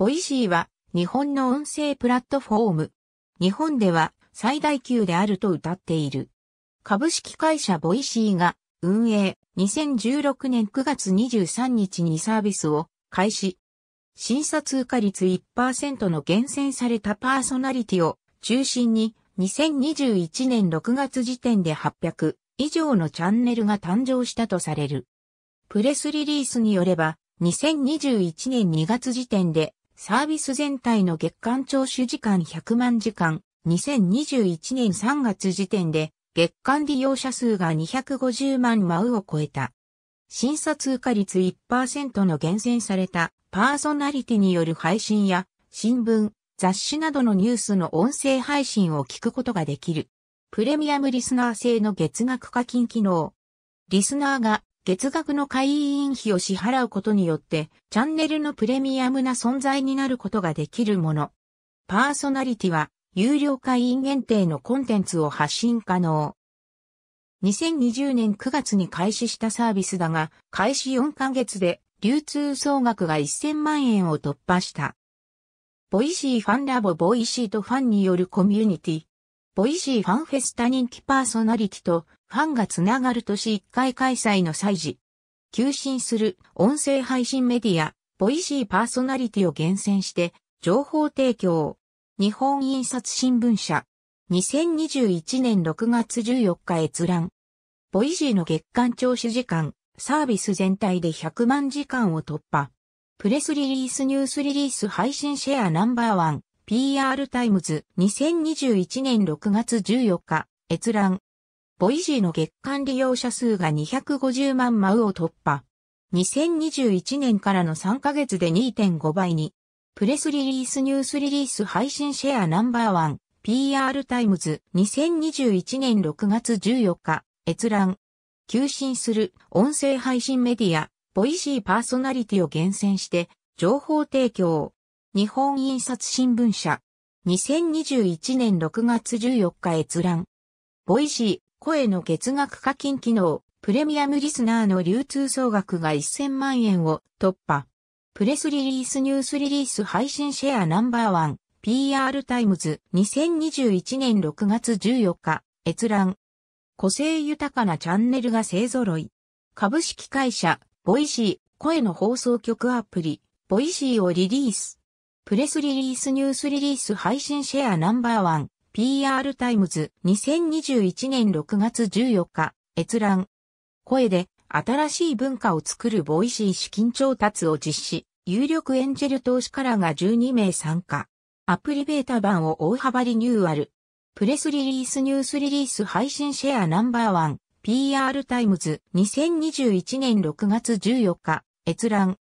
ボイシーは日本の音声プラットフォーム。日本では最大級であると歌っている。株式会社ボイシーが運営2016年9月23日にサービスを開始。審査通過率1%の厳選されたパーソナリティを中心に2021年6月時点で800以上のチャンネルが誕生したとされる。プレスリリースによれば2021年2月時点でサービス全体の月間聴取時間100万時間、2021年3月時点で月間利用者数が250万マウを超えた。審査通過率1%の厳選されたパーソナリティによる配信や新聞、雑誌などのニュースの音声配信を聞くことができる。プレミアムリスナー制の月額課金機能。リスナーが月額の会員費を支払うことによって、チャンネルのプレミアムな存在になることができるもの。パーソナリティは、有料会員限定のコンテンツを発信可能。2020年9月に開始したサービスだが、開始4ヶ月で流通総額が1000万円を突破した。ボイシーファンラボボイシーとファンによるコミュニティ、ボイシーファンフェスタ人気パーソナリティとファンがつながる年1回開催の祭事。休診する音声配信メディア、ボイシーパーソナリティを厳選して情報提供。日本印刷新聞社。2021年6月14日閲覧。ボイジーの月間聴取時間、サービス全体で100万時間を突破。プレスリリースニュースリリース配信シェアナンバーワン。PR タイムズ2021年6月14日閲覧。ボイジーの月間利用者数が250万マウを突破。2021年からの3ヶ月で2.5倍に。プレスリリースニュースリリース配信シェアナンバーワン PR タイムズ2021年6月14日閲覧。休診する音声配信メディアボイシーパーソナリティを厳選して情報提供。日本印刷新聞社。2021年6月14日閲覧。ボイシー、声の月額課金機能、プレミアムリスナーの流通総額が1000万円を突破。プレスリリースニュースリリース配信シェアナンバーワン、PR タイムズ2021年6月14日、閲覧。個性豊かなチャンネルが勢揃い。株式会社、ボイシー、声の放送局アプリ、ボイシーをリリース。プレスリリースニュースリリース配信シェアナンバーワン PR タイムズ2021年6月14日閲覧声で新しい文化を作るボイシー資金調達を実施有力エンジェル投資家らが12名参加アプリベータ版を大幅リニューアルプレスリリースニュースリリース配信シェアナンバーワン PR タイムズ2021年6月14日閲覧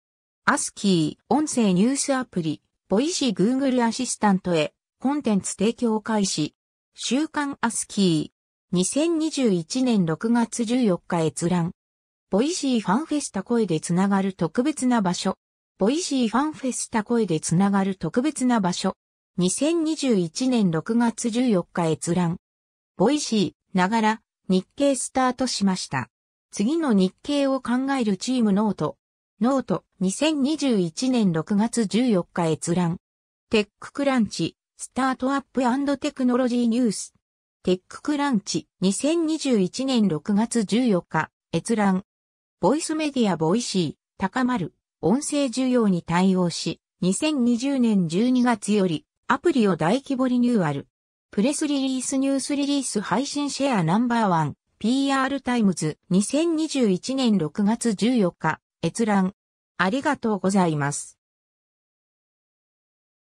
アスキー音声ニュースアプリボイシー Google アシスタントへ、コンテンツ提供開始。週刊アスキー。2021年6月14日閲覧。ボイシーファンフェスタ声でつながる特別な場所。ボイシーファンフェスタ声でつながる特別な場所。2021年6月14日閲覧。ボイシー、ながら、日経スタートしました。次の日経を考えるチームノート。ノート2021年6月14日閲覧。テッククランチ、スタートアップテクノロジーニュース。テッククランチ2021年6月14日閲覧。ボイスメディアボイシー高まる音声需要に対応し、2020年12月よりアプリを大規模リニューアル。プレスリリースニュースリリース配信シェアナンバーワン PR タイムズ2021年6月14日閲覧。ありがとうございます。